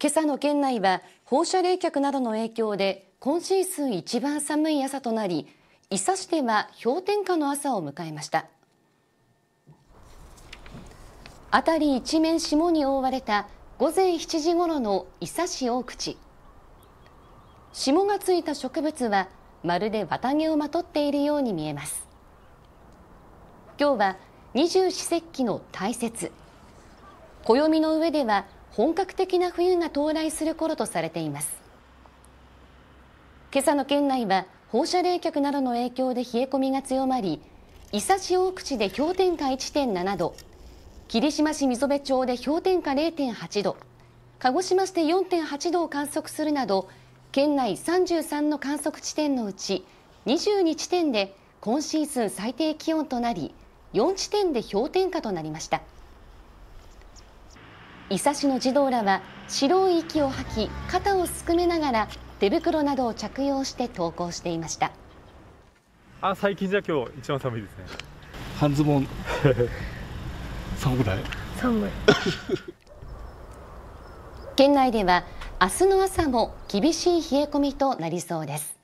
今朝の県内は放射冷却などの影響で今シーズン一番寒い朝となり伊佐市では氷点下の朝を迎えました辺り一面霜に覆われた午前7時ごろの伊佐市大口霜がついた植物はまるで綿毛をまとっているように見えます今日は二十四節気の大雪暦の上では本格的な冬が到来する頃とされています今朝の県内は放射冷却などの影響で冷え込みが強まり伊佐市大口で氷点下1.7度霧島市溝部町で氷点下0.8度鹿児島市で4.8度を観測するなど県内33の観測地点のうち22地点で今シーズン最低気温となり4地点で氷点下となりました。伊佐市の児童らは白い息を吐き肩をすくめながら手袋などを着用して登校していましたあ最近じゃ今日一番寒いですね半ズボン 寒くない寒い 県内では明日の朝も厳しい冷え込みとなりそうです